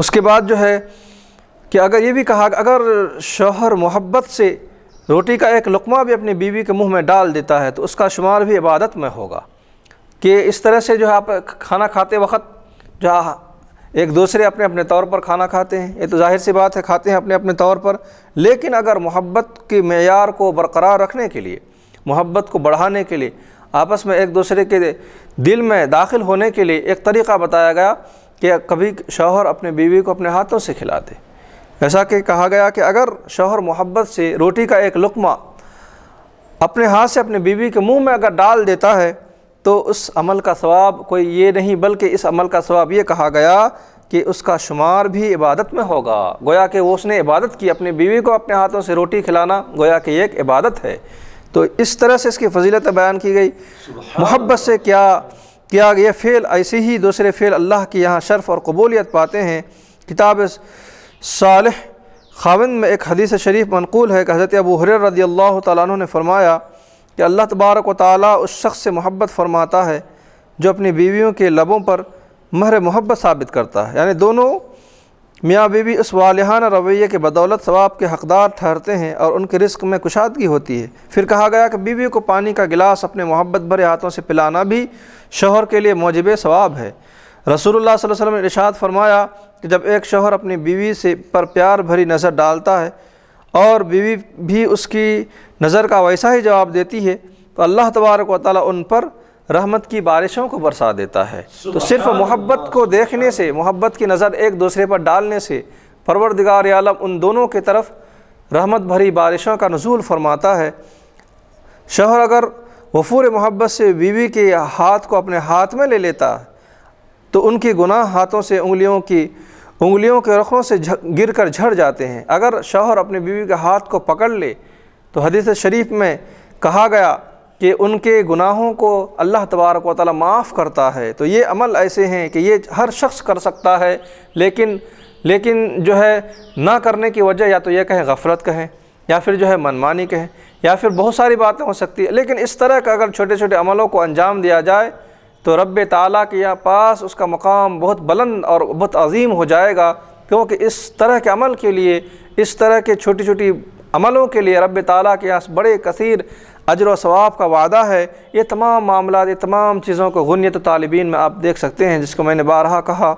उसके बाद जो है कि अगर ये भी कहा अगर शोहर मोहब्बत से रोटी का एक लकमा भी अपनी बीवी के मुंह में डाल देता है तो उसका शुमार भी इबादत में होगा कि इस तरह से जो है आप खाना खाते वक्त जो एक दूसरे अपने अपने तौर पर खाना खाते हैं ये तो जाहिर सी बात है खाते हैं अपने अपने तौर पर लेकिन अगर मोहब्बत के मैार को बरकरार रखने के लिए मोहब्बत को बढ़ाने के लिए आपस में एक दूसरे के दिल में दाखिल होने के लिए एक तरीक़ा बताया गया कि कभी शौहर अपने बीवी को अपने हाथों से खिला दे ऐसा कि कहा गया कि अगर शौहर मोहब्बत से रोटी का एक लुकमा अपने हाथ से अपने बीवी के मुंह में अगर डाल देता है तो उस अमल का सवाब कोई ये नहीं बल्कि इस अमल का सवाब ये कहा गया कि उसका शुमार भी इबादत में होगा गोया कि वो उसने इबादत की अपनी बीवी को अपने हाथों से रोटी खिलाना गोया कि एक इबादत है तो इस तरह से इसकी फजीलत बयान की गई मोहब्बत से क्या किया ये फ़ेल ऐसे ही दूसरे फ़ेल अल्लाह के यहाँ शर्फ और कबूलियत पाते हैं किताब साल खाविंद में एक हदीस शरीफ मनकूल है कि हज़रत अबू हर रदी अल्लाह तु ने फरमाया कि अल्लाह तबारक व ताली उस शख्स से मोहब्बत फरमाता है जो अपनी बीवियों के लबों पर महर मोहब्बत साबित करता है यानी दोनों मियाँ बीवी उस वालहाना रवैये के बदौलत सवाब के हकदार ठहरते हैं और उनके रिस्क में कुशादगी होती है फिर कहा गया कि बीवी को पानी का गिलास अपने मोहब्बत भरे हाथों से पिलाना भी शोहर के लिए मौजब सवाब है रसूलुल्लाह सल्लल्लाहु अलैहि वसल्लम ने इरशाद फरमाया कि जब एक शोहर अपनी बीवी से पर प्यार भरी नज़र डालता है और बीवी भी उसकी नज़र का वैसा ही जवाब देती है तो अल्लाह तबारक व उन पर रहमत की बारिशों को बरसा देता है तो सिर्फ मोहब्बत को देखने से मोहब्बत की नज़र एक दूसरे पर डालने से परवरदिगार आलम उन दोनों की तरफ रहमत भरी बारिशों का नजूल फरमाता है शोहर अगर वफूर मोहब्बत से बीवी के हाथ को अपने हाथ में ले लेता तो उनके गुनाह हाथों से उंगलियों की उंगलियों के रखों से गिर कर झड़ जाते हैं अगर शोहर अपनी बीवी के हाथ को पकड़ ले तो हदीस शरीफ में कहा गया कि उनके गुनाहों को अल्लाह तबारक वाली माफ़ करता है तो ये अमल ऐसे हैं कि ये हर शख्स कर सकता है लेकिन लेकिन जो है ना करने की वजह या तो ये कहें गफलत कहें या फिर जो है मनमानी कहें या फिर बहुत सारी बातें हो सकती है लेकिन इस तरह का अगर छोटे छोटे अमलों को अंजाम दिया जाए तो रब ताला के या पास उसका मकाम बहुत बुलंद और बहुत अजीम हो जाएगा क्योंकि इस तरह के अमल के लिए इस तरह के छोटी छोटी अमलों के लिए रब ताला के यहाँ बड़े कसर अजर व सवाब का वादा है ये तमाम मामला ये तमाम चीज़ों को गनीत तालबीन में आप देख सकते हैं जिसको मैंने बारहा कहा